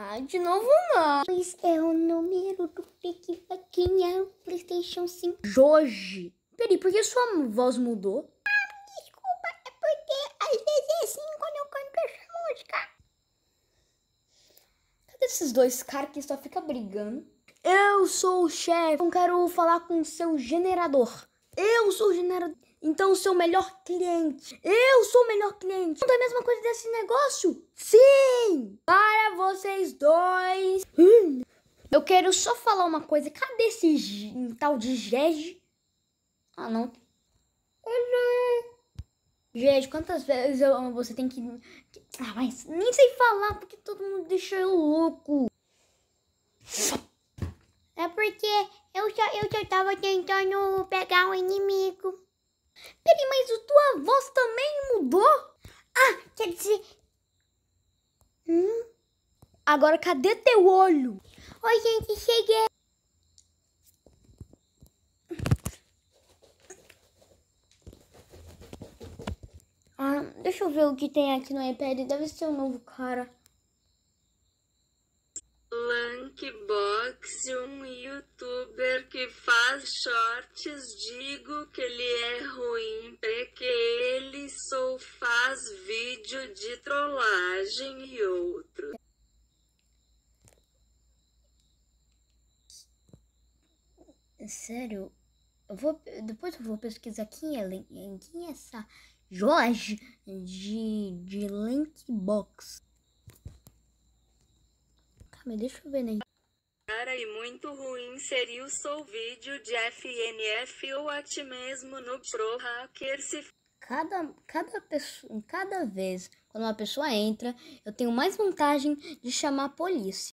Ai, de novo não. Pois é o número do é o Playstation 5. Jorge, peraí, por que sua voz mudou? Ah, desculpa, é porque às vezes é assim quando eu canto essa música. Cadê esses dois caras que só ficam brigando? Eu sou o chefe, não quero falar com o seu generador. Eu sou o generador, então seu melhor cliente. Eu sou o melhor cliente gente. Não é a mesma coisa desse negócio? Sim! Para vocês dois. Hum. Eu quero só falar uma coisa. Cadê esse tal de Gege? Ah, não. Gente, quantas vezes eu, você tem que... Ah, mas nem sei falar porque todo mundo deixou eu louco. É porque eu só, eu tava tentando pegar o um inimigo. Peraí, mas a tua voz também mudou? gente. Hum? Agora cadê teu olho? Oi, gente, cheguei. Ah, deixa eu ver o que tem aqui no iPad. Deve ser um novo cara. Lankbox, um youtuber que faz shorts, digo que ele é ruim. de trollagem e outros. Sério? Eu vou, depois eu vou pesquisar quem é, quem é essa Jorge de, de Linkbox. Calma, deixa eu ver, né? Cara, e muito ruim seria o seu vídeo de FNF ou até mesmo no Pro Hacker se cada, cada, pessoa, cada vez quando uma pessoa entra, eu tenho mais vantagem de chamar a polícia.